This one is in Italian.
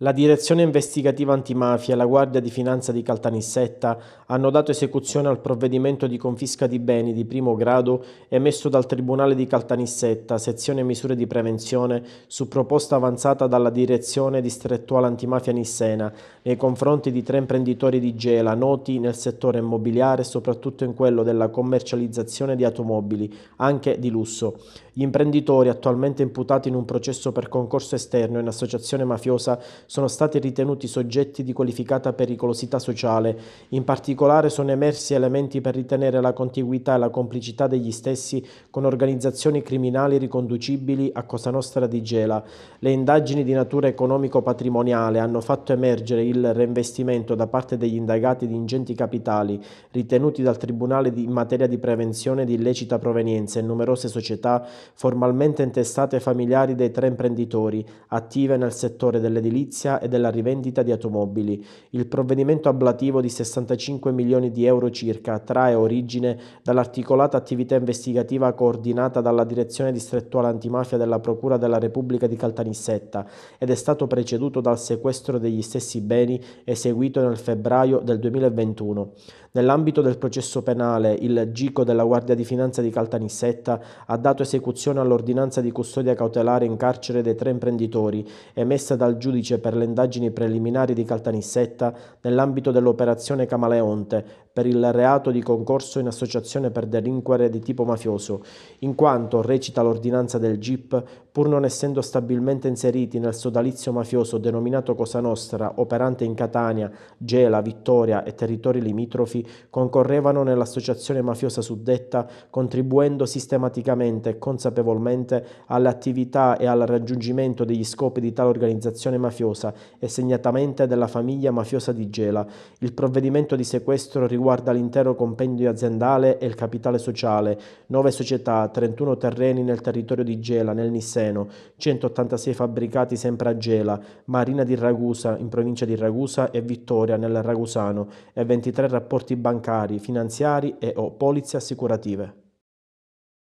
La Direzione Investigativa Antimafia e la Guardia di Finanza di Caltanissetta hanno dato esecuzione al provvedimento di confisca di beni di primo grado emesso dal Tribunale di Caltanissetta, sezione misure di prevenzione, su proposta avanzata dalla Direzione Distrettuale Antimafia Nissena nei confronti di tre imprenditori di Gela noti nel settore immobiliare e soprattutto in quello della commercializzazione di automobili, anche di lusso. Gli imprenditori attualmente imputati in un processo per concorso esterno in associazione mafiosa sono stati ritenuti soggetti di qualificata pericolosità sociale. In particolare sono emersi elementi per ritenere la contiguità e la complicità degli stessi con organizzazioni criminali riconducibili a Cosa Nostra di Gela. Le indagini di natura economico-patrimoniale hanno fatto emergere il reinvestimento da parte degli indagati di ingenti capitali ritenuti dal Tribunale in materia di prevenzione di illecita provenienza in numerose società formalmente intestate familiari dei tre imprenditori attive nel settore dell'edilizia dell'edilizia e della rivendita di automobili. Il provvedimento ablativo di 65 milioni di euro circa trae origine dall'articolata attività investigativa coordinata dalla Direzione Distrettuale Antimafia della Procura della Repubblica di Caltanissetta ed è stato preceduto dal sequestro degli stessi beni eseguito nel febbraio del 2021. Nell'ambito del processo penale, il Gico della Guardia di Finanza di Caltanissetta ha dato esecuzione all'ordinanza di custodia cautelare in carcere dei tre imprenditori emessa dal giudice per le indagini preliminari di Caltanissetta nell'ambito dell'operazione Camaleonte per il reato di concorso in associazione per delinquere di tipo mafioso, in quanto, recita l'ordinanza del GIP, pur non essendo stabilmente inseriti nel sodalizio mafioso denominato Cosa Nostra, operante in Catania, Gela, Vittoria e territori limitrofi, concorrevano nell'associazione mafiosa suddetta, contribuendo sistematicamente e consapevolmente alle attività e al raggiungimento degli scopi di tale organizzazione mafiosa e segnatamente della famiglia mafiosa di Gela. Il provvedimento di sequestro riguarda l'intero compendio aziendale e il capitale sociale, 9 società, 31 terreni nel territorio di Gela, nel Nissè, Bolzeno, 186 fabbricati sempre a Gela, Marina di Ragusa in provincia di Ragusa e Vittoria nel Ragusano e 23 rapporti bancari, finanziari e o polizie assicurative.